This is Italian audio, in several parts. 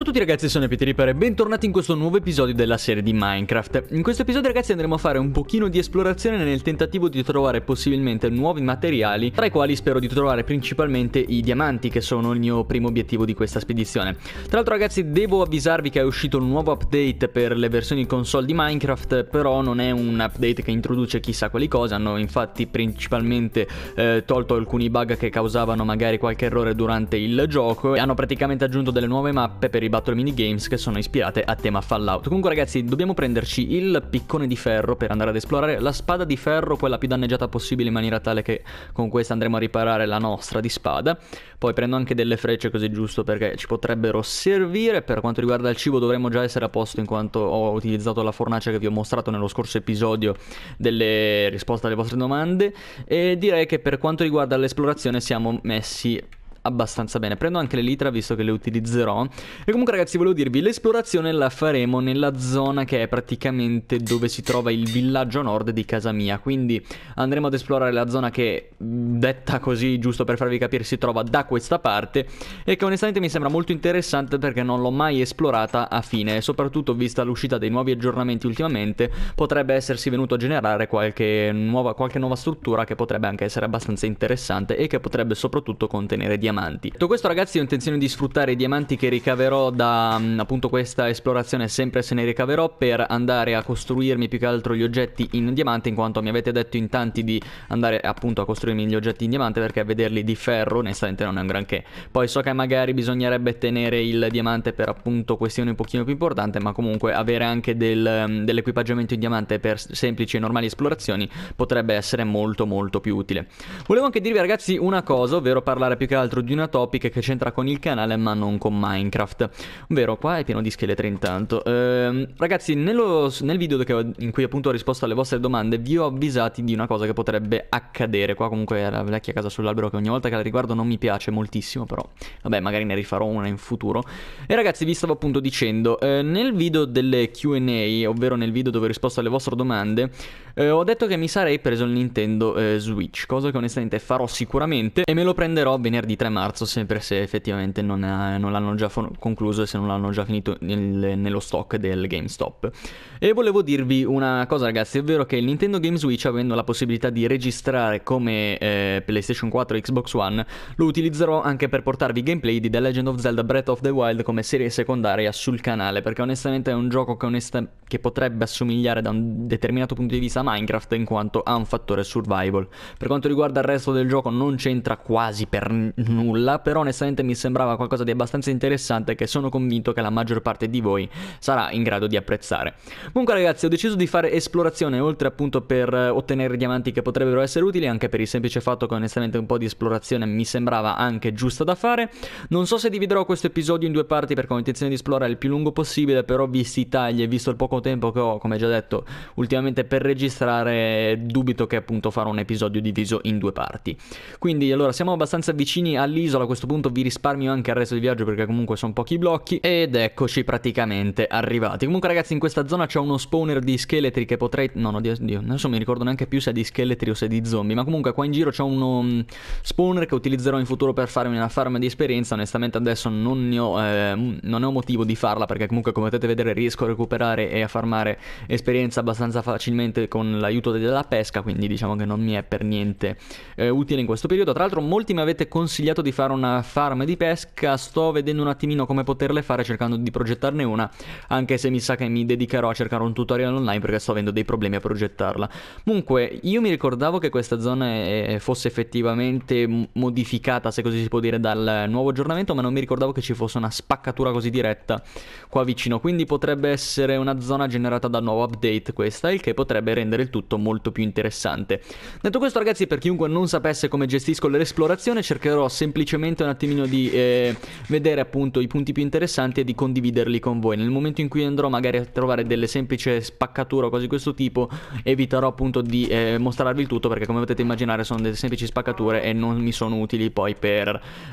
Ciao a tutti ragazzi, sono Peter Reaper e bentornati in questo nuovo episodio della serie di Minecraft. In questo episodio ragazzi andremo a fare un pochino di esplorazione nel tentativo di trovare possibilmente nuovi materiali, tra i quali spero di trovare principalmente i diamanti che sono il mio primo obiettivo di questa spedizione. Tra l'altro ragazzi devo avvisarvi che è uscito un nuovo update per le versioni console di Minecraft, però non è un update che introduce chissà quali cose, hanno infatti principalmente eh, tolto alcuni bug che causavano magari qualche errore durante il gioco e hanno praticamente aggiunto delle nuove mappe per i i battle minigames che sono ispirate a tema Fallout. Comunque ragazzi, dobbiamo prenderci il piccone di ferro per andare ad esplorare la spada di ferro, quella più danneggiata possibile in maniera tale che con questa andremo a riparare la nostra di spada. Poi prendo anche delle frecce così giusto perché ci potrebbero servire. Per quanto riguarda il cibo dovremmo già essere a posto in quanto ho utilizzato la fornace che vi ho mostrato nello scorso episodio delle risposte alle vostre domande e direi che per quanto riguarda l'esplorazione siamo messi abbastanza bene. Prendo anche le litra visto che le utilizzerò. E comunque ragazzi volevo dirvi, l'esplorazione la faremo nella zona che è praticamente dove si trova il villaggio nord di casa mia. Quindi andremo ad esplorare la zona che, detta così, giusto per farvi capire, si trova da questa parte. E che onestamente mi sembra molto interessante perché non l'ho mai esplorata a fine. soprattutto vista l'uscita dei nuovi aggiornamenti ultimamente, potrebbe essersi venuto a generare qualche nuova, qualche nuova struttura che potrebbe anche essere abbastanza interessante e che potrebbe soprattutto contenere di diamanti. Detto questo ragazzi ho intenzione di sfruttare i diamanti che ricaverò da mm, appunto questa esplorazione, sempre se ne ricaverò, per andare a costruirmi più che altro gli oggetti in diamante, in quanto mi avete detto in tanti di andare appunto a costruirmi gli oggetti in diamante, perché vederli di ferro onestamente non è un granché. Poi so che magari bisognerebbe tenere il diamante per appunto questioni un pochino più importanti, ma comunque avere anche del, mm, dell'equipaggiamento in diamante per semplici e normali esplorazioni potrebbe essere molto molto più utile. Volevo anche dirvi ragazzi una cosa, ovvero parlare più che altro dentro di una topic che c'entra con il canale ma non con Minecraft. Vero, qua è pieno di scheletri intanto. Ehm, ragazzi, nello, nel video ho, in cui appunto ho risposto alle vostre domande vi ho avvisati di una cosa che potrebbe accadere. Qua comunque è la vecchia casa sull'albero che ogni volta che la riguardo non mi piace moltissimo, però vabbè magari ne rifarò una in futuro. E ragazzi, vi stavo appunto dicendo, eh, nel video delle QA, ovvero nel video dove ho risposto alle vostre domande, eh, ho detto che mi sarei preso il Nintendo eh, Switch, cosa che onestamente farò sicuramente e me lo prenderò venerdì 3. 3 marzo, sempre se effettivamente non, è, eh, non l'hanno già concluso e se non l'hanno già finito nel, nello stock del GameStop. E volevo dirvi una cosa ragazzi, è vero che il Nintendo Games Switch avendo la possibilità di registrare come eh, PlayStation 4 e Xbox One, lo utilizzerò anche per portarvi gameplay di The Legend of Zelda Breath of the Wild come serie secondaria sul canale, perché onestamente è un gioco che, onesta- che potrebbe assomigliare da un determinato punto di vista a Minecraft in quanto ha un fattore survival. Per quanto riguarda il resto del gioco non c'entra quasi per n- nulla, però onestamente mi sembrava qualcosa di abbastanza interessante che sono convinto che la maggior parte di voi sarà in grado di apprezzare. Comunque ragazzi ho deciso di fare esplorazione oltre appunto per eh, ottenere diamanti che potrebbero essere utili anche per il semplice fatto che onestamente un po' di esplorazione mi sembrava anche giusta da fare. Non so se dividerò questo episodio in due parti perché ho intenzione di esplorare il più lungo possibile però visti i tagli e visto il poco tempo che ho come già detto ultimamente per registrare dubito che appunto farò un episodio diviso in due parti. Quindi allora siamo abbastanza vicini all'isola a questo punto vi risparmio anche il resto del viaggio perché comunque sono pochi blocchi ed eccoci praticamente arrivati. Comunque ragazzi in questa zona c'è c'è uno spawner di scheletri che potrei... No, no, Dio, Dio, adesso mi ricordo neanche più se è di scheletri o se è di zombie, ma comunque qua in giro c'è uno mm, spawner che utilizzerò in futuro per farmi una farm di esperienza, onestamente adesso non ne ho, eh, non ne ho motivo di farla perché comunque come potete vedere riesco a recuperare e a farmare esperienza abbastanza facilmente con l'aiuto della pesca, quindi diciamo che non mi è per niente eh, utile in questo periodo. Tra l'altro molti mi avete consigliato di fare una farm di pesca, sto vedendo un attimino come poterle fare cercando di progettarne una, anche se mi sa che mi dedicherò a cercare cercare un tutorial online perché sto avendo dei problemi a progettarla. Comunque, io mi ricordavo che questa zona è, fosse effettivamente modificata, se così si può dire, dal nuovo aggiornamento, ma non mi ricordavo che ci fosse una spaccatura così diretta qua vicino. Quindi potrebbe essere una zona generata dal nuovo update questa, il che potrebbe rendere il tutto molto più interessante. Detto questo, ragazzi, per chiunque non sapesse come gestisco l'esplorazione, cercherò semplicemente un attimino di eh, vedere appunto i punti più interessanti e di condividerli con voi. Nel momento in cui andrò magari a trovare delle semplici semplice spaccatura o cose di questo tipo eviterò appunto di eh, mostrarvi il tutto perché come potete immaginare sono delle semplici spaccature e non mi sono utili poi per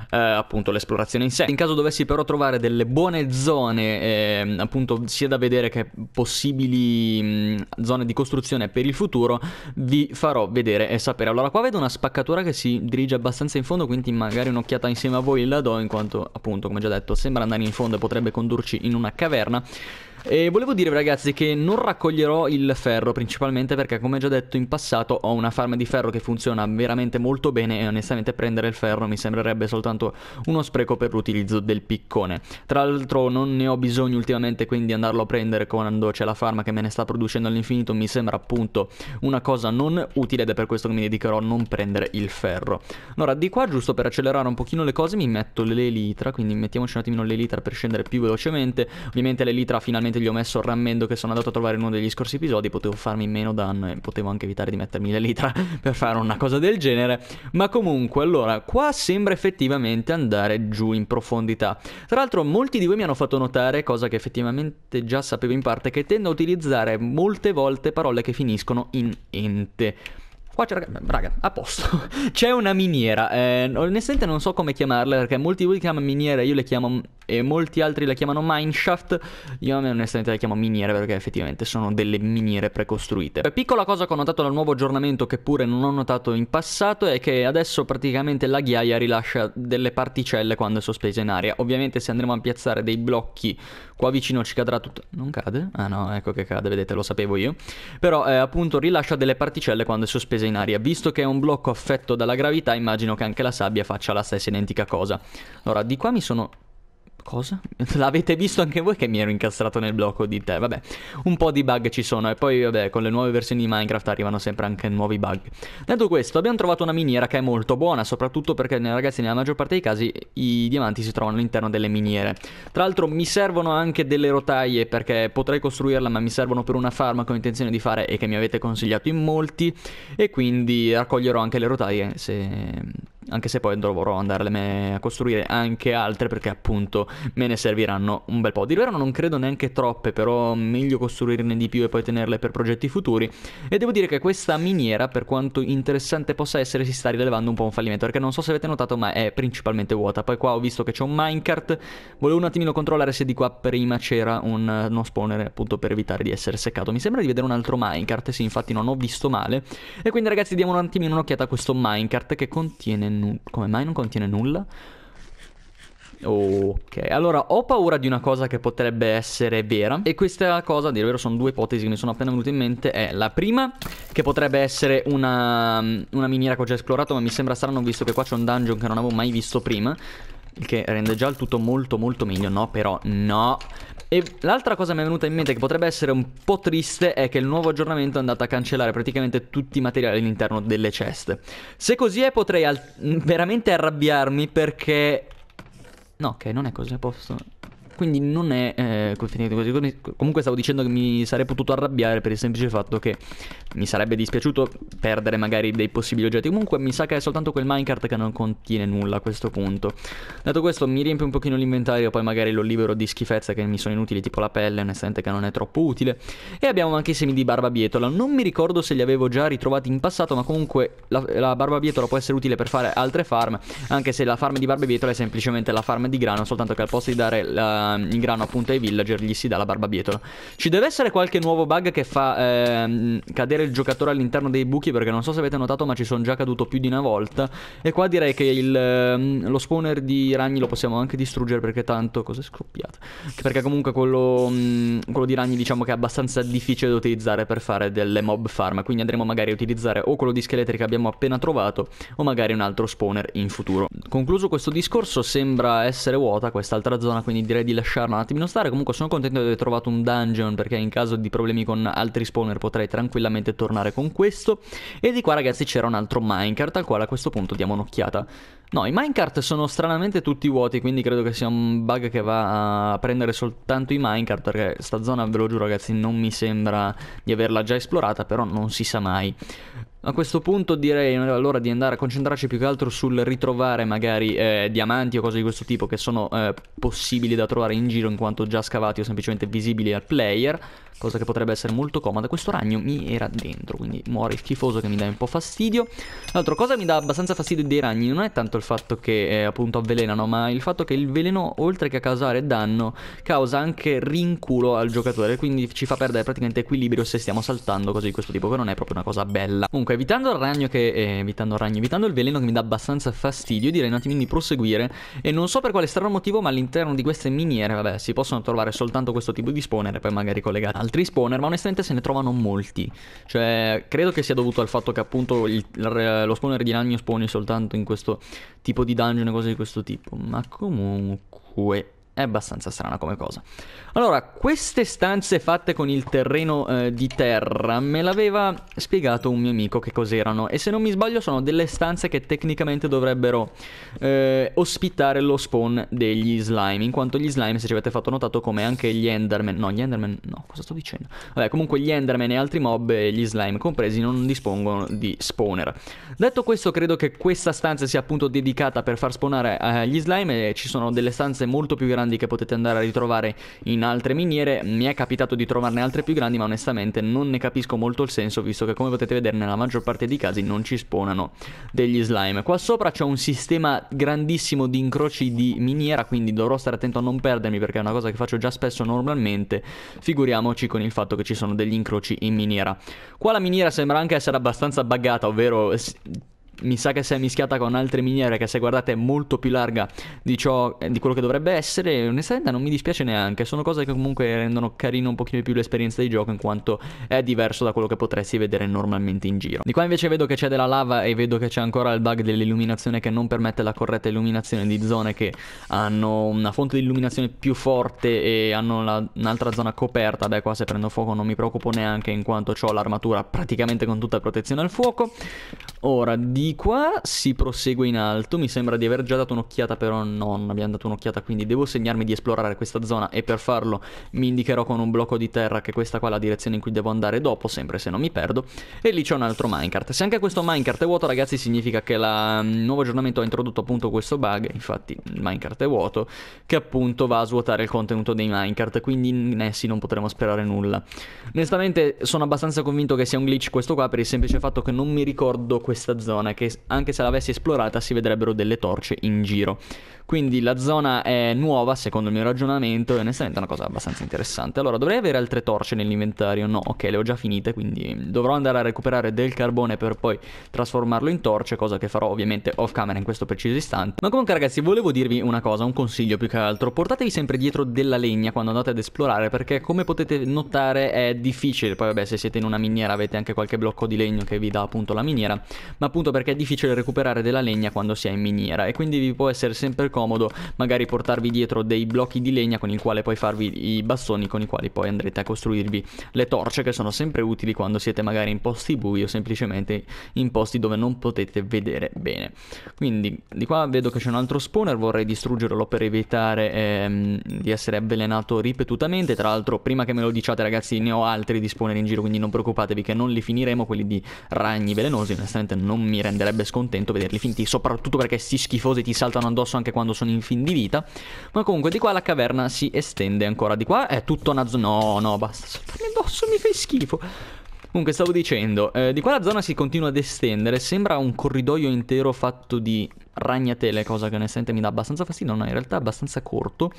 eh, appunto l'esplorazione in sé. In caso dovessi però trovare delle buone zone eh, appunto sia da vedere che possibili mh, zone di costruzione per il futuro vi farò vedere e sapere. Allora qua vedo una spaccatura che si dirige abbastanza in fondo quindi magari un'occhiata insieme a voi la do in quanto appunto come già detto sembra andare in fondo e potrebbe condurci in una caverna e volevo dire ragazzi che non raccoglierò il ferro principalmente perché come già detto in passato ho una farm di ferro che funziona veramente molto bene e onestamente prendere il ferro mi sembrerebbe soltanto uno spreco per l'utilizzo del piccone. Tra l'altro non ne ho bisogno ultimamente quindi andarlo a prendere quando c'è la farm che me ne sta producendo all'infinito mi sembra appunto una cosa non utile ed è per questo che mi dedicherò a non prendere il ferro. Allora di qua giusto per accelerare un pochino le cose mi metto l'elitra quindi mettiamoci un attimino l'elitra per scendere più velocemente ovviamente l'elitra finalmente probabilmente gli ho messo il rammendo che sono andato a trovare in uno degli scorsi episodi, potevo farmi meno danno e potevo anche evitare di mettermi le litra per fare una cosa del genere. Ma comunque, allora, qua sembra effettivamente andare giù in profondità. Tra l'altro molti di voi mi hanno fatto notare, cosa che effettivamente già sapevo in parte, che tendo a utilizzare molte volte parole che finiscono in ente. Qua c'è, raga, raga, a posto. c'è una miniera. Eh, onestamente non so come chiamarla, perché molti di voi chiamano miniera, io le chiamo e molti altri la chiamano mineshaft, io a me onestamente la chiamo miniere perché effettivamente sono delle miniere precostruite. Eh, piccola cosa che ho notato dal nuovo aggiornamento che pure non ho notato in passato è che adesso praticamente la ghiaia rilascia delle particelle quando è sospesa in aria, ovviamente se andremo a piazzare dei blocchi qua vicino ci cadrà tutto, non cade? Ah no, ecco che cade, vedete lo sapevo io, però eh, appunto rilascia delle particelle quando è sospesa in aria, visto che è un blocco affetto dalla gravità immagino che anche la sabbia faccia la stessa identica cosa. Allora di qua mi sono Cosa? L'avete visto anche voi che mi ero incastrato nel blocco di te? Vabbè, un po' di bug ci sono e poi vabbè, con le nuove versioni di Minecraft arrivano sempre anche nuovi bug. Detto questo, abbiamo trovato una miniera che è molto buona, soprattutto perché eh, ragazzi nella maggior parte dei casi i diamanti si trovano all'interno delle miniere. Tra l'altro mi servono anche delle rotaie perché potrei costruirla ma mi servono per una farm che ho intenzione di fare e che mi avete consigliato in molti e quindi raccoglierò anche le rotaie se anche se poi dovrò andarle a costruire anche altre perché appunto me ne serviranno un bel po'. Di vero non credo neanche troppe, però meglio costruirne di più e poi tenerle per progetti futuri. E devo dire che questa miniera, per quanto interessante possa essere, si sta rilevando un po' un fallimento, perché non so se avete notato, ma è principalmente vuota. Poi qua ho visto che c'è un minecart, volevo un attimino controllare se di qua prima c'era un, uno eh, spawner appunto per evitare di essere seccato. Mi sembra di vedere un altro minecart, sì infatti non ho visto male. E quindi ragazzi diamo un attimino un'occhiata a questo minecart che contiene nulla. Come mai non contiene nulla? Ok, allora ho paura di una cosa che potrebbe essere vera e questa cosa, a vero, sono due ipotesi che mi sono appena venute in mente è la prima che potrebbe essere una, una miniera che ho già esplorato ma mi sembra strano visto che qua c'è un dungeon che non avevo mai visto prima il che rende già il tutto molto molto meglio, no però no. E l'altra cosa mi è venuta in mente che potrebbe essere un po' triste è che il nuovo aggiornamento è andato a cancellare praticamente tutti i materiali all'interno delle ceste. Se così è potrei veramente arrabbiarmi perché... No, ok, non è così, posso... Quindi non è eh, così. Comunque stavo dicendo che mi sarei potuto arrabbiare per il semplice fatto che mi sarebbe dispiaciuto perdere magari dei possibili oggetti. Comunque mi sa che è soltanto quel minecart che non contiene nulla a questo punto. Dato questo mi riempio un pochino l'inventario, poi magari lo libero di schifezze che mi sono inutili, tipo la pelle, onestamente che non è troppo utile. E abbiamo anche i semi di barbabietola. Non mi ricordo se li avevo già ritrovati in passato, ma comunque la, la barbabietola può essere utile per fare altre farm, anche se la farm di barbabietola è semplicemente la farm di grano, soltanto che al posto di dare la Ehm, in grano appunto ai villager gli si dà la barbabietola. Ci deve essere qualche nuovo bug che fa ehm, cadere il giocatore all'interno dei buchi perché non so se avete notato ma ci sono già caduto più di una volta e qua direi che il, ehm, lo spawner di ragni lo possiamo anche distruggere perché tanto... cose scoppiato? Perché comunque quello, mh, mm, quello di ragni diciamo che è abbastanza difficile da utilizzare per fare delle mob farm quindi andremo magari a utilizzare o quello di scheletri che abbiamo appena trovato o magari un altro spawner in futuro. Concluso questo discorso sembra essere vuota quest'altra zona quindi direi di lasciarlo un attimino stare. Comunque sono contento di aver trovato un dungeon perché in caso di problemi con altri spawner potrei tranquillamente tornare con questo. E di qua ragazzi c'era un altro minecart al quale a questo punto diamo un'occhiata. No, i minecart sono stranamente tutti vuoti, quindi credo che sia un bug che va a prendere soltanto i minecart perché sta zona, ve lo giuro ragazzi, non mi sembra di averla già esplorata, però non si sa mai. A questo punto direi allora di andare a concentrarci più che altro sul ritrovare magari eh, diamanti o cose di questo tipo che sono eh, possibili da trovare in giro in quanto già scavati o semplicemente visibili al player cosa che potrebbe essere molto comoda. Questo ragno mi era dentro, quindi muore il schifoso che mi dà un po' fastidio. L'altra cosa che mi dà abbastanza fastidio dei ragni non è tanto il fatto che eh, appunto avvelenano, ma il fatto che il veleno, oltre che a causare danno, causa anche rinculo al giocatore, quindi ci fa perdere praticamente equilibrio se stiamo saltando cose di questo tipo, che non è proprio una cosa bella. Comunque, evitando il ragno che... Eh, evitando il ragno, evitando il veleno che mi dà abbastanza fastidio, direi un attimino di proseguire e non so per quale strano motivo, ma all'interno di queste miniere, vabbè, si possono trovare soltanto questo tipo di spawner e poi magari collegati al altri spawner, ma onestamente se ne trovano molti. Cioè, credo che sia dovuto al fatto che appunto il, lo spawner di ragno spawni soltanto in questo tipo di dungeon e cose di questo tipo. Ma comunque... È abbastanza strana come cosa. Allora, queste stanze fatte con il terreno eh, di terra me l'aveva spiegato un mio amico che cos'erano e se non mi sbaglio sono delle stanze che tecnicamente dovrebbero eh, ospitare lo spawn degli slime, in quanto gli slime, se ci avete fatto notato, come anche gli enderman, no, gli enderman, no, cosa sto dicendo? Vabbè, comunque gli enderman e altri mob, gli slime compresi, non dispongono di spawner. Detto questo, credo che questa stanza sia appunto dedicata per far spawnare eh, gli slime e ci sono delle stanze molto più grandi grandi che potete andare a ritrovare in altre miniere, mi è capitato di trovarne altre più grandi ma onestamente non ne capisco molto il senso visto che come potete vedere nella maggior parte dei casi non ci spawnano degli slime. Qua sopra c'è un sistema grandissimo di incroci di miniera quindi dovrò stare attento a non perdermi perché è una cosa che faccio già spesso normalmente, figuriamoci con il fatto che ci sono degli incroci in miniera. Qua la miniera sembra anche essere abbastanza buggata, ovvero mi sa che si è mischiata con altre miniere che se guardate è molto più larga di, ciò, eh, di quello che dovrebbe essere onestamente non mi dispiace neanche sono cose che comunque rendono carino un pochino più l'esperienza di gioco in quanto è diverso da quello che potresti vedere normalmente in giro di qua invece vedo che c'è della lava e vedo che c'è ancora il bug dell'illuminazione che non permette la corretta illuminazione di zone che hanno una fonte di illuminazione più forte e hanno la, un'altra zona coperta beh qua se prendo fuoco non mi preoccupo neanche in quanto ho l'armatura praticamente con tutta protezione al fuoco ora di di qua si prosegue in alto, mi sembra di aver già dato un'occhiata però non abbiamo dato un'occhiata quindi devo segnarmi di esplorare questa zona e per farlo mi indicherò con un blocco di terra che questa qua è la direzione in cui devo andare dopo sempre se non mi perdo e lì c'è un altro minecart. Se anche questo minecart è vuoto ragazzi significa che il mm, nuovo aggiornamento ha introdotto appunto questo bug, infatti il minecart è vuoto, che appunto va a svuotare il contenuto dei minecart quindi in essi non potremo sperare nulla. Onestamente sono abbastanza convinto che sia un glitch questo qua per il semplice fatto che non mi ricordo questa zona che anche se l'avessi esplorata si vedrebbero delle torce in giro. Quindi la zona è nuova secondo il mio ragionamento e onestamente è una cosa abbastanza interessante. Allora dovrei avere altre torce nell'inventario? No, ok le ho già finite quindi dovrò andare a recuperare del carbone per poi trasformarlo in torce, cosa che farò ovviamente off camera in questo preciso istante. Ma comunque ragazzi volevo dirvi una cosa, un consiglio più che altro, portatevi sempre dietro della legna quando andate ad esplorare perché come potete notare è difficile, poi vabbè se siete in una miniera avete anche qualche blocco di legno che vi dà appunto la miniera, ma appunto perché perché è difficile recuperare della legna quando si è in miniera e quindi vi può essere sempre comodo magari portarvi dietro dei blocchi di legna con il quale poi farvi i bastoni con i quali poi andrete a costruirvi le torce che sono sempre utili quando siete magari in posti bui o semplicemente in posti dove non potete vedere bene. Quindi di qua vedo che c'è un altro spawner, vorrei distruggerlo per evitare ehm, di essere avvelenato ripetutamente, tra l'altro prima che me lo diciate ragazzi ne ho altri di spawner in giro quindi non preoccupatevi che non li finiremo quelli di ragni velenosi, onestamente non mi rendo renderebbe scontento vederli finti, soprattutto perché sti schifosi ti saltano addosso anche quando sono in fin di vita. Ma comunque di qua la caverna si estende ancora. Di qua è tutta una zona... No, no, basta saltarmi addosso, mi fai schifo. Comunque stavo dicendo, eh, di qua la zona si continua ad estendere, sembra un corridoio intero fatto di ragnatele, cosa che onestamente mi dà abbastanza fastidio, no, in realtà è abbastanza corto.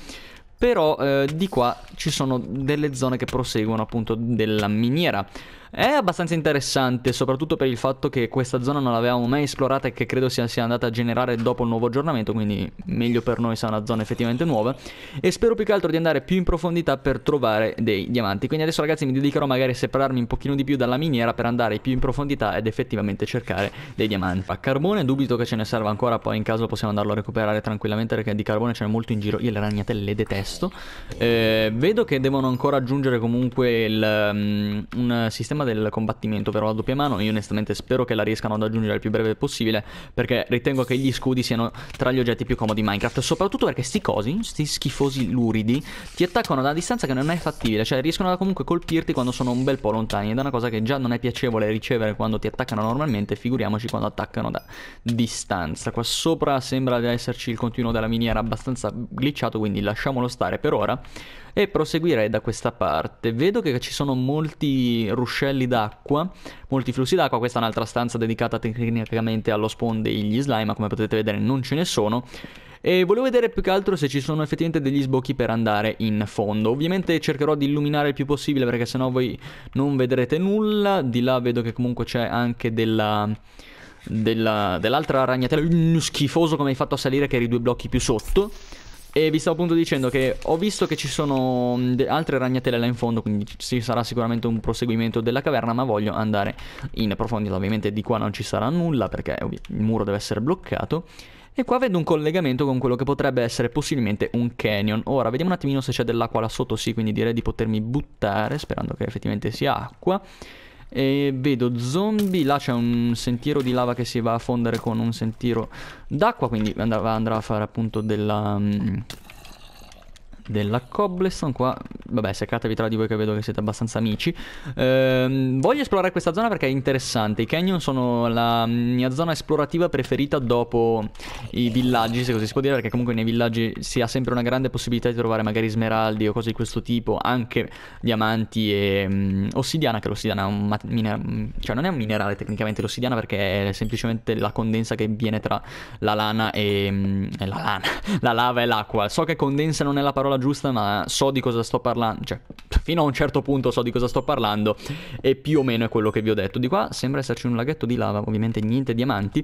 Però eh, di qua ci sono delle zone che proseguono appunto della miniera. È abbastanza interessante, soprattutto per il fatto che questa zona non l'avevamo mai esplorata e che credo sia, sia andata a generare dopo il nuovo aggiornamento, quindi meglio per noi sarà una zona effettivamente nuova. E spero più che altro di andare più in profondità per trovare dei diamanti. Quindi adesso ragazzi mi dedicherò magari a separarmi un pochino di più dalla miniera per andare più in profondità ed effettivamente cercare dei diamanti. A carbone dubito che ce ne serva ancora, poi in caso possiamo andarlo a recuperare tranquillamente perché di carbone ce n'è molto in giro. Io le ragnatelle le detesto. Eh, vedo che devono ancora aggiungere comunque il, um, un sistema sistema del combattimento, ovvero la doppia mano, io onestamente spero che la riescano ad aggiungere il più breve possibile, perché ritengo che gli scudi siano tra gli oggetti più comodi di Minecraft, soprattutto perché sti cosi, sti schifosi luridi, ti attaccano da una distanza che non è fattibile, cioè riescono a comunque colpirti quando sono un bel po' lontani, ed è una cosa che già non è piacevole ricevere quando ti attaccano normalmente, figuriamoci quando attaccano da distanza. Qua sopra sembra esserci il continuo della miniera abbastanza glitchato, quindi lasciamolo stare per ora e proseguirei da questa parte. Vedo che ci sono molti ruscelli d'acqua, molti flussi d'acqua, questa è un'altra stanza dedicata tecnicamente allo spawn degli slime, ma come potete vedere non ce ne sono. E volevo vedere più che altro se ci sono effettivamente degli sbocchi per andare in fondo. Ovviamente cercherò di illuminare il più possibile perché sennò voi non vedrete nulla. Di là vedo che comunque c'è anche della dell'altra dell ragnatela. Schifoso come hai fatto a salire che eri due blocchi più sotto. E vi stavo appunto dicendo che ho visto che ci sono mm, altre ragnatele là in fondo, quindi ci sarà sicuramente un proseguimento della caverna, ma voglio andare in profondità. Ovviamente di qua non ci sarà nulla perché il muro deve essere bloccato. E qua vedo un collegamento con quello che potrebbe essere possibilmente un canyon. Ora, vediamo un attimino se c'è dell'acqua là sotto, sì, quindi direi di potermi buttare, sperando che effettivamente sia acqua. E vedo zombie, là c'è un sentiero di lava che si va a fondere con un sentiero d'acqua, quindi andrà, andrà a fare appunto della... Um, della cobblestone qua vabbè seccatevi tra di voi che vedo che siete abbastanza amici ehm, voglio esplorare questa zona perché è interessante i canyon sono la mia zona esplorativa preferita dopo i villaggi se così si può dire perché comunque nei villaggi si ha sempre una grande possibilità di trovare magari smeraldi o cose di questo tipo anche diamanti e um, ossidiana che l'ossidiana è un mm, cioè non è un minerale tecnicamente l'ossidiana perché è semplicemente la condensa che viene tra la lana e, um, e la lana la lava e l'acqua so che condensa non è la parola parola giusta, ma so di cosa sto parlando, cioè fino a un certo punto so di cosa sto parlando e più o meno è quello che vi ho detto. Di qua sembra esserci un laghetto di lava, ovviamente niente diamanti.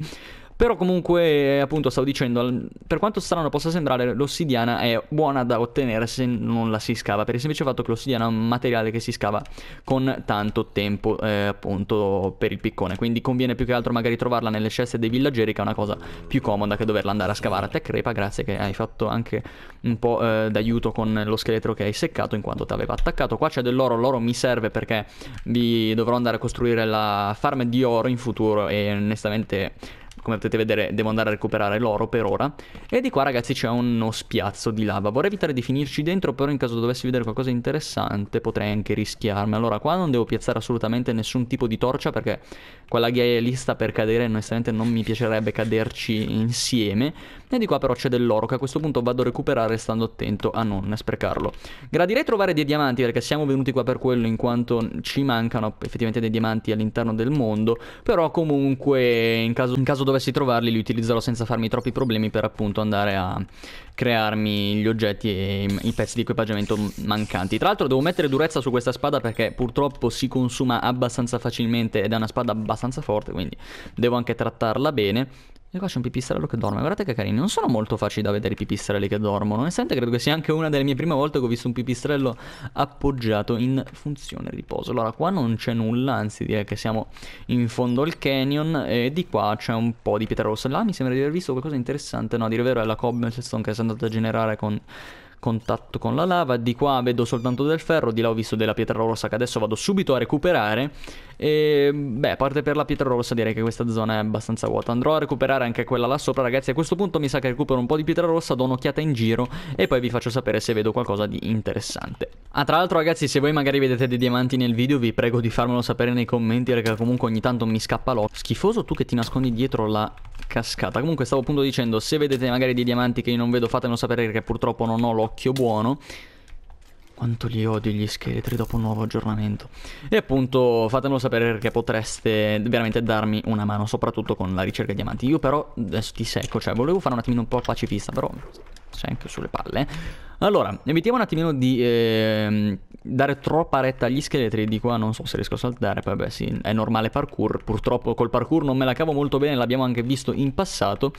Però comunque, eh, appunto, stavo dicendo, per quanto strano possa sembrare, l'ossidiana è buona da ottenere se non la si scava, per il semplice fatto che l'ossidiana è un materiale che si scava con tanto tempo, eh, appunto, per il piccone. Quindi conviene più che altro magari trovarla nelle ceste dei villaggeri, che è una cosa più comoda che doverla andare a scavare. A te crepa, grazie che hai fatto anche un po' eh, d'aiuto con lo scheletro che hai seccato in quanto ti aveva attaccato. Qua c'è dell'oro, l'oro mi serve perché vi dovrò andare a costruire la farm di oro in futuro e onestamente come potete vedere devo andare a recuperare l'oro per ora e di qua ragazzi c'è uno spiazzo di lava vorrei evitare di finirci dentro però in caso dovessi vedere qualcosa di interessante potrei anche rischiarmi allora qua non devo piazzare assolutamente nessun tipo di torcia perché quella ghiaia è lista per cadere onestamente non mi piacerebbe caderci insieme e di qua però c'è dell'oro che a questo punto vado a recuperare stando attento a non sprecarlo. Gradirei trovare dei diamanti perché siamo venuti qua per quello in quanto ci mancano effettivamente dei diamanti all'interno del mondo. Però comunque in caso, in caso dovessi trovarli li utilizzerò senza farmi troppi problemi per appunto andare a crearmi gli oggetti e i pezzi di equipaggiamento mancanti. Tra l'altro devo mettere durezza su questa spada perché purtroppo si consuma abbastanza facilmente ed è una spada abbastanza forte quindi devo anche trattarla bene e qua c'è un pipistrello che dorme, guardate che carini, non sono molto facili da vedere i pipistrelli che dormono, onestamente credo che sia anche una delle mie prime volte che ho visto un pipistrello appoggiato in funzione riposo. Allora qua non c'è nulla, anzi direi che siamo in fondo al canyon e di qua c'è un po' di pietra rossa. Là mi sembra di aver visto qualcosa di interessante, no, a dire vero è la cobblestone che si è andata a generare con contatto con la lava, di qua vedo soltanto del ferro, di là ho visto della pietra rossa che adesso vado subito a recuperare e beh, a parte per la pietra rossa direi che questa zona è abbastanza vuota, andrò a recuperare anche quella là sopra ragazzi, a questo punto mi sa che recupero un po' di pietra rossa, do un'occhiata in giro e poi vi faccio sapere se vedo qualcosa di interessante. Ah, tra l'altro ragazzi, se voi magari vedete dei diamanti nel video vi prego di farmelo sapere nei commenti perché comunque ogni tanto mi scappa l'occhio. Schifoso tu che ti nascondi dietro la cascata Comunque stavo appunto dicendo Se vedete magari dei diamanti che io non vedo Fatemelo sapere perché purtroppo non ho l'occhio buono quanto li odio gli scheletri dopo un nuovo aggiornamento. E appunto fatemelo sapere perché potreste veramente darmi una mano, soprattutto con la ricerca di diamanti. Io però adesso ti secco, cioè volevo fare un attimino un po' pacifista, però c'è anche sulle palle. Allora, evitiamo un attimino di eh, dare troppa retta agli scheletri. Di qua ah, non so se riesco a saltare. beh sì, è normale parkour. Purtroppo col parkour non me la cavo molto bene, l'abbiamo anche visto in passato.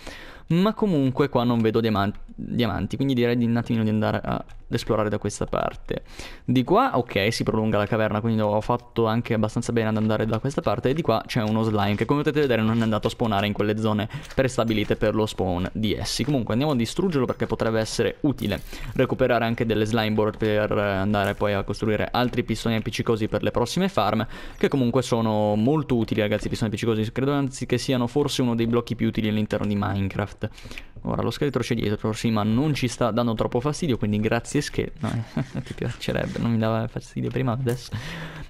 Ma comunque qua non vedo diamanti, diamanti quindi direi di un attimino di andare ad esplorare da questa parte. Di qua, ok, si prolunga la caverna, quindi ho fatto anche abbastanza bene ad andare da questa parte. E di qua c'è uno slime che come potete vedere non è andato a spawnare in quelle zone prestabilite per lo spawn di essi. Comunque andiamo a distruggerlo perché potrebbe potrebbe essere utile. Recuperare anche delle slime board per andare poi a costruire altri pistoni appiccicosi per le prossime farm, che comunque sono molto utili ragazzi i pistoni appiccicosi, credo anzi che siano forse uno dei blocchi più utili all'interno di Minecraft. Ora lo scheletro c'è dietro, sì, ma non ci sta dando troppo fastidio, quindi grazie scheletro. No, ti piacerebbe, non mi dava fastidio prima, adesso...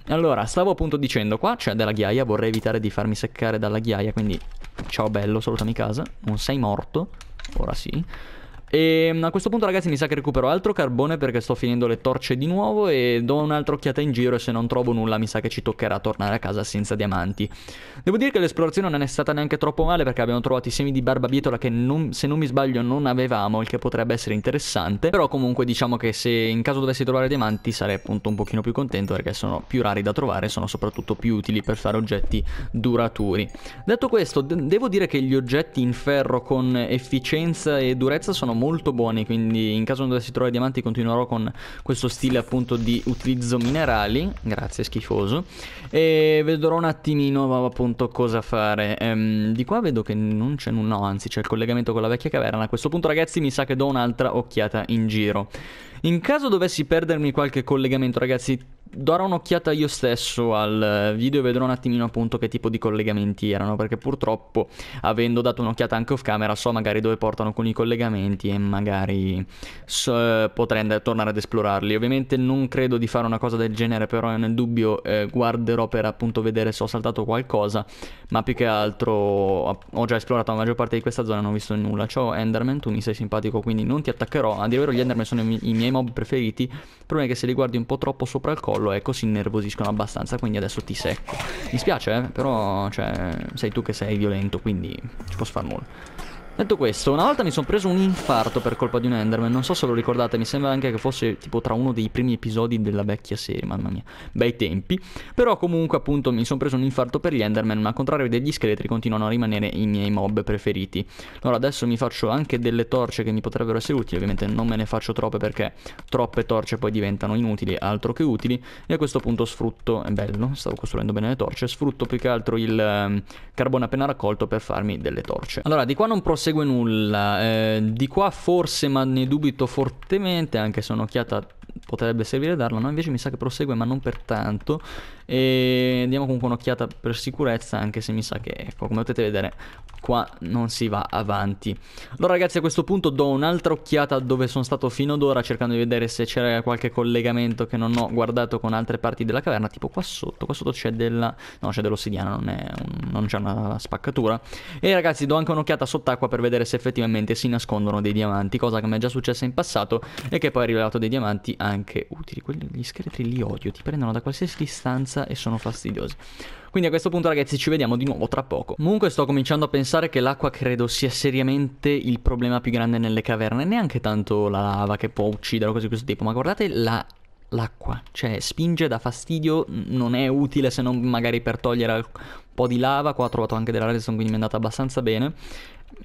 Allora, stavo appunto dicendo, qua c'è della ghiaia, vorrei evitare di farmi seccare dalla ghiaia, quindi ciao bello, salutami casa, non sei morto, ora sì. E ehm, a questo punto ragazzi mi sa che recupero altro carbone perché sto finendo le torce di nuovo e do un'altra occhiata in giro e se non trovo nulla mi sa che ci toccherà tornare a casa senza diamanti. Devo dire che l'esplorazione non è stata neanche troppo male perché abbiamo trovato i semi di barbabietola che non, se non mi sbaglio non avevamo, il che potrebbe essere interessante, però comunque diciamo che se in caso dovessi trovare diamanti sarei appunto un pochino più contento perché sono più rari da trovare e sono soprattutto più utili per fare oggetti duraturi. Detto questo, devo dire che gli oggetti in ferro con efficienza e durezza sono molto molto buoni, quindi in caso non dovessi trovare diamanti continuerò con questo stile appunto di utilizzo minerali, grazie schifoso, e vedrò un attimino appunto cosa fare. Ehm, di qua vedo che non c'è nulla, no, anzi c'è il collegamento con la vecchia caverna, a questo punto ragazzi mi sa che do un'altra occhiata in giro. In caso dovessi perdermi qualche collegamento, ragazzi, darò un'occhiata io stesso al eh, video e vedrò un attimino appunto che tipo di collegamenti erano, perché purtroppo avendo dato un'occhiata anche off camera so magari dove portano alcuni collegamenti e magari so, potrei andare, tornare ad esplorarli. Ovviamente non credo di fare una cosa del genere, però nel dubbio eh, guarderò per appunto vedere se ho saltato qualcosa, ma più che altro ho già esplorato la maggior parte di questa zona e non ho visto nulla. Ciao Enderman, tu mi sei simpatico, quindi non ti attaccherò. A dire vero gli Enderman sono i miei mob preferiti. Il problema è che se li guardi un po' troppo sopra il collo, ecco, si innervosiscono abbastanza, quindi adesso ti secco. Mi spiace, eh, però, cioè, sei tu che sei violento, quindi ci posso far nulla. Detto questo, una volta mi sono preso un infarto per colpa di un Enderman, non so se lo ricordate, mi sembra anche che fosse tipo tra uno dei primi episodi della vecchia serie, mamma mia, bei tempi. Però comunque appunto mi sono preso un infarto per gli Enderman, ma al contrario degli scheletri continuano a rimanere i miei mob preferiti. Allora adesso mi faccio anche delle torce che mi potrebbero essere utili, ovviamente non me ne faccio troppe perché troppe torce poi diventano inutili, altro che utili, e a questo punto sfrutto, è bello, stavo costruendo bene le torce, sfrutto più che altro il um, carbone appena raccolto per farmi delle torce. Allora di qua non proseguo segue nulla. Eh, di qua forse, ma ne dubito fortemente, anche se un'occhiata potrebbe servire a darla. No, invece mi sa che prosegue, ma non per tanto e diamo comunque un'occhiata per sicurezza anche se mi sa che ecco, come potete vedere qua non si va avanti allora ragazzi a questo punto do un'altra occhiata dove sono stato fino ad ora cercando di vedere se c'era qualche collegamento che non ho guardato con altre parti della caverna tipo qua sotto qua sotto c'è della no c'è dell'ossidiana non, un... non c'è una spaccatura e ragazzi do anche un'occhiata sott'acqua per vedere se effettivamente si nascondono dei diamanti cosa che mi è già successa in passato e che poi ha rivelato dei diamanti anche utili quelli gli scheletri li odio ti prendono da qualsiasi distanza puzza e sono fastidiosi. Quindi a questo punto ragazzi ci vediamo di nuovo tra poco. Comunque sto cominciando a pensare che l'acqua credo sia seriamente il problema più grande nelle caverne. Neanche tanto la lava che può uccidere o cose di questo tipo. Ma guardate la l'acqua, cioè spinge da fastidio, non è utile se non magari per togliere un po' di lava, qua ho trovato anche della redstone quindi mi è andata abbastanza bene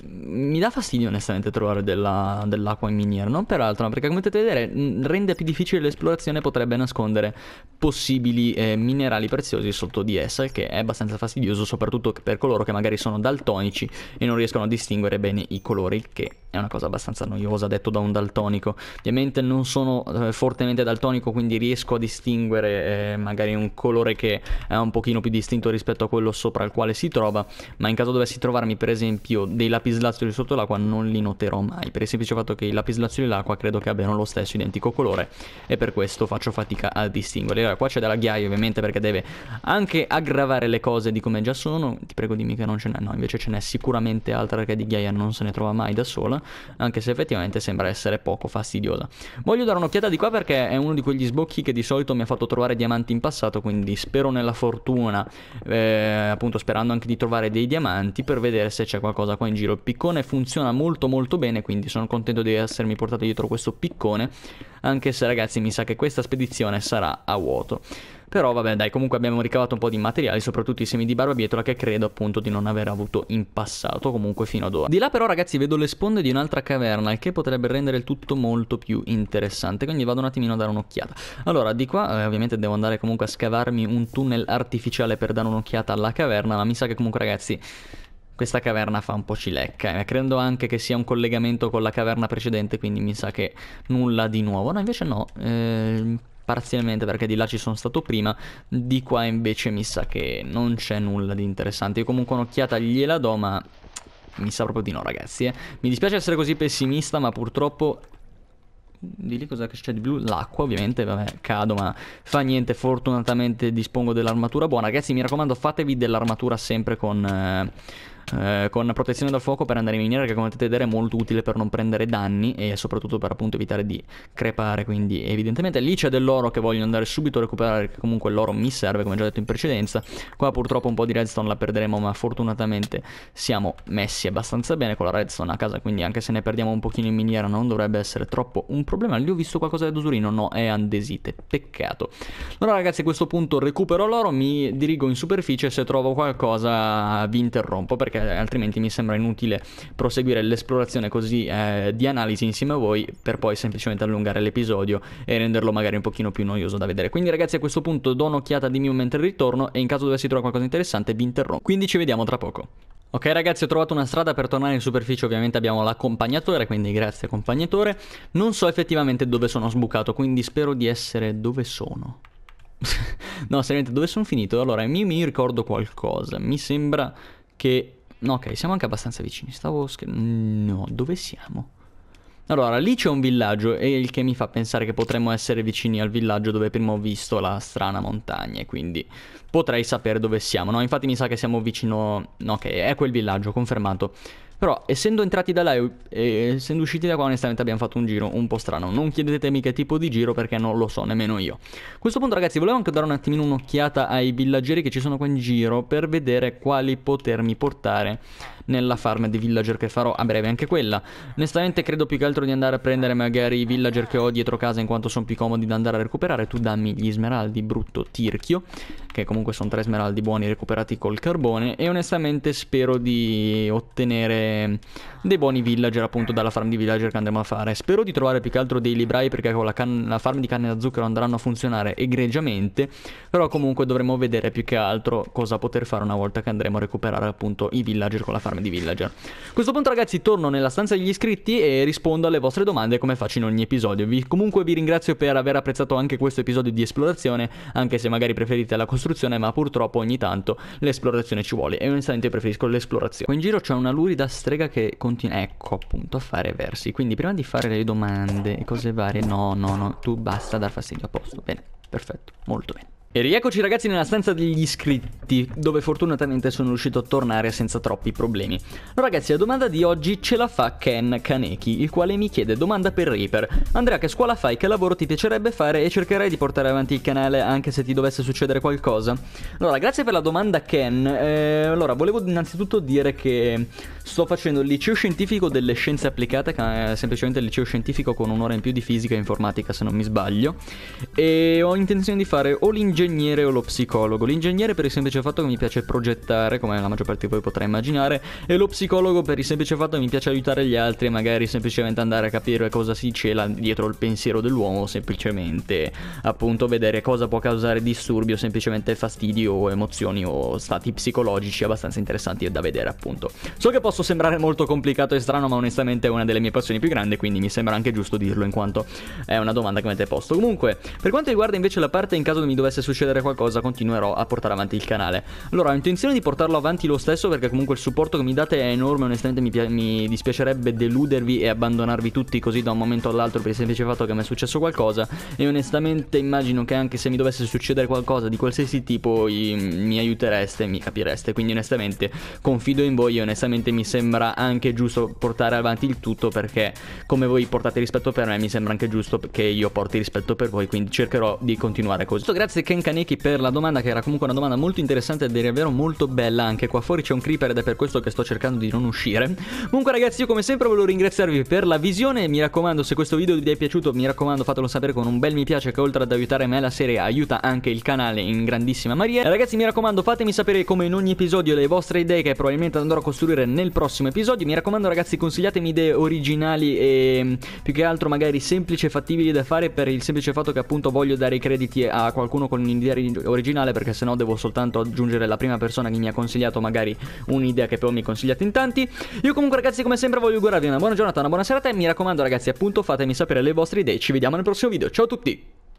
mi dà fastidio onestamente trovare della, dell'acqua in miniera, non per altro, ma perché come potete vedere rende più difficile l'esplorazione e potrebbe nascondere possibili eh, minerali preziosi sotto di essa, che è abbastanza fastidioso soprattutto per coloro che magari sono daltonici e non riescono a distinguere bene i colori, che è una cosa abbastanza noiosa, detto da un daltonico. Ovviamente non sono eh, fortemente daltonico, quindi riesco a distinguere eh, magari un colore che è un pochino più distinto rispetto a quello sopra il quale si trova, ma in caso dovessi trovarmi per esempio dei lapislazzuli sotto l'acqua non li noterò mai, per il semplice fatto che i lapislazzuli d'acqua credo che abbiano lo stesso identico colore e per questo faccio fatica a distinguerli. Allora, qua c'è della ghiaia ovviamente perché deve anche aggravare le cose di come già sono, ti prego dimmi che non ce n'è, no, invece ce n'è sicuramente altra che di ghiaia non se ne trova mai da sola anche se effettivamente sembra essere poco fastidiosa. Voglio dare un'occhiata di qua perché è uno di quegli sbocchi che di solito mi ha fatto trovare diamanti in passato, quindi spero nella fortuna, eh, appunto sperando anche di trovare dei diamanti per vedere se c'è qualcosa qua in giro. Il piccone funziona molto molto bene, quindi sono contento di essermi portato dietro questo piccone, anche se ragazzi mi sa che questa spedizione sarà a vuoto. Però vabbè dai, comunque abbiamo ricavato un po' di materiali, soprattutto i semi di barbabietola che credo appunto di non aver avuto in passato, comunque fino ad ora. Di là però ragazzi vedo le sponde di un'altra caverna, il che potrebbe rendere il tutto molto più interessante, quindi vado un attimino a dare un'occhiata. Allora, di qua eh, ovviamente devo andare comunque a scavarmi un tunnel artificiale per dare un'occhiata alla caverna, ma mi sa che comunque ragazzi questa caverna fa un po' cilecca, eh. credo anche che sia un collegamento con la caverna precedente, quindi mi sa che nulla di nuovo. No, invece no, eh, parzialmente perché di là ci sono stato prima, di qua invece mi sa che non c'è nulla di interessante. Io comunque un'occhiata gliela do, ma mi sa proprio di no, ragazzi. Eh. Mi dispiace essere così pessimista, ma purtroppo... Di lì cosa c'è di blu? L'acqua ovviamente, vabbè, cado, ma fa niente, fortunatamente dispongo dell'armatura buona. Ragazzi, mi raccomando, fatevi dell'armatura sempre con... Eh eh, con protezione dal fuoco per andare in miniera che come potete vedere è molto utile per non prendere danni e soprattutto per appunto evitare di crepare quindi evidentemente lì c'è dell'oro che voglio andare subito a recuperare che comunque l'oro mi serve come già detto in precedenza qua purtroppo un po' di redstone la perderemo ma fortunatamente siamo messi abbastanza bene con la redstone a casa quindi anche se ne perdiamo un pochino in miniera non dovrebbe essere troppo un problema lì ho visto qualcosa di usurino no è andesite peccato allora ragazzi a questo punto recupero l'oro mi dirigo in superficie se trovo qualcosa vi interrompo perché altrimenti mi sembra inutile proseguire l'esplorazione così eh, di analisi insieme a voi per poi semplicemente allungare l'episodio e renderlo magari un pochino più noioso da vedere. Quindi ragazzi a questo punto do un'occhiata di mio mentre ritorno e in caso dovessi trovare qualcosa di interessante vi interrompo. Quindi ci vediamo tra poco. Ok ragazzi ho trovato una strada per tornare in superficie, ovviamente abbiamo l'accompagnatore, quindi grazie accompagnatore. Non so effettivamente dove sono sbucato, quindi spero di essere dove sono. no, seriamente dove sono finito? Allora, mi, mi ricordo qualcosa, mi sembra che No, ok, siamo anche abbastanza vicini. Stavo scherzando. No, dove siamo? Allora, lì c'è un villaggio e il che mi fa pensare che potremmo essere vicini al villaggio dove prima ho visto la strana montagna, e quindi potrei sapere dove siamo, no? Infatti mi sa che siamo vicino... No, ok, è quel villaggio, confermato. Però essendo entrati da là e, e essendo usciti da qua onestamente abbiamo fatto un giro un po' strano. Non chiedetemi che tipo di giro perché non lo so nemmeno io. A questo punto ragazzi volevo anche dare un attimino un'occhiata ai villaggeri che ci sono qua in giro per vedere quali potermi portare nella farm di villager che farò a breve anche quella. Onestamente credo più che altro di andare a prendere magari i villager che ho dietro casa in quanto sono più comodi da andare a recuperare. Tu dammi gli smeraldi, brutto tirchio, che comunque sono tre smeraldi buoni recuperati col carbone e onestamente spero di ottenere Ehm, dei buoni villager appunto dalla farm di villager che andremo a fare. Spero di trovare più che altro dei librai perché con la, la farm di canne da zucchero andranno a funzionare egregiamente, però comunque dovremo vedere più che altro cosa poter fare una volta che andremo a recuperare appunto i villager con la farm di villager. A questo punto ragazzi torno nella stanza degli iscritti e rispondo alle vostre domande come faccio in ogni episodio. Vi, comunque vi ringrazio per aver apprezzato anche questo episodio di esplorazione, anche se magari preferite la costruzione, ma purtroppo ogni tanto l'esplorazione ci vuole e onestamente preferisco l'esplorazione. qui in giro c'è una lurida strega che continua, ecco appunto, a fare versi. Quindi prima di fare le domande e cose varie, no, no, no, tu basta dar fastidio a posto. Bene, perfetto, molto bene. E rieccoci ragazzi nella stanza degli iscritti, dove fortunatamente sono riuscito a tornare senza troppi problemi. Allora, ragazzi, la domanda di oggi ce la fa Ken Kaneki, il quale mi chiede domanda per Reaper. Andrea, che scuola fai? Che lavoro ti piacerebbe fare? E cercherai di portare avanti il canale anche se ti dovesse succedere qualcosa. Allora, grazie per la domanda Ken. Eh, allora, volevo innanzitutto dire che sto facendo il liceo scientifico delle scienze applicate, che è semplicemente il liceo scientifico con un'ora in più di fisica e informatica se non mi sbaglio. E ho intenzione di fare o l'ingegneria l'ingegnere o lo psicologo. L'ingegnere per il semplice fatto che mi piace progettare, come la maggior parte di voi potrà immaginare, e lo psicologo per il semplice fatto che mi piace aiutare gli altri e magari semplicemente andare a capire cosa si cela dietro il pensiero dell'uomo, semplicemente appunto vedere cosa può causare disturbi o semplicemente fastidio o emozioni o stati psicologici abbastanza interessanti da vedere appunto. So che posso sembrare molto complicato e strano, ma onestamente è una delle mie passioni più grandi, quindi mi sembra anche giusto dirlo in quanto è una domanda che avete posto. Comunque, per quanto riguarda invece la parte in caso mi dovesse succedere succedere qualcosa continuerò a portare avanti il canale. Allora ho intenzione di portarlo avanti lo stesso perché comunque il supporto che mi date è enorme, onestamente mi, mi dispiacerebbe deludervi e abbandonarvi tutti così da un momento all'altro per il semplice fatto che mi è successo qualcosa e onestamente immagino che anche se mi dovesse succedere qualcosa di qualsiasi tipo i, mi aiutereste, mi capireste, quindi onestamente confido in voi e onestamente mi sembra anche giusto portare avanti il tutto perché come voi portate rispetto per me mi sembra anche giusto che io porti rispetto per voi, quindi cercherò di continuare così. Grazie Ken Biancanecchi per la domanda che era comunque una domanda molto interessante e davvero molto bella anche qua fuori c'è un creeper ed è per questo che sto cercando di non uscire comunque ragazzi io come sempre volevo ringraziarvi per la visione mi raccomando se questo video vi è piaciuto mi raccomando fatelo sapere con un bel mi piace che oltre ad aiutare me la serie aiuta anche il canale in grandissima maniera ragazzi mi raccomando fatemi sapere come in ogni episodio le vostre idee che probabilmente andrò a costruire nel prossimo episodio mi raccomando ragazzi consigliatemi idee originali e più che altro magari semplici e fattibili da fare per il semplice fatto che appunto voglio dare i crediti a qualcuno con il un'idea originale perché sennò devo soltanto aggiungere la prima persona che mi ha consigliato magari un'idea che poi mi consigliate in tanti. Io comunque ragazzi come sempre voglio augurarvi una buona giornata, una buona serata e mi raccomando ragazzi appunto fatemi sapere le vostre idee. Ci vediamo nel prossimo video. Ciao a tutti!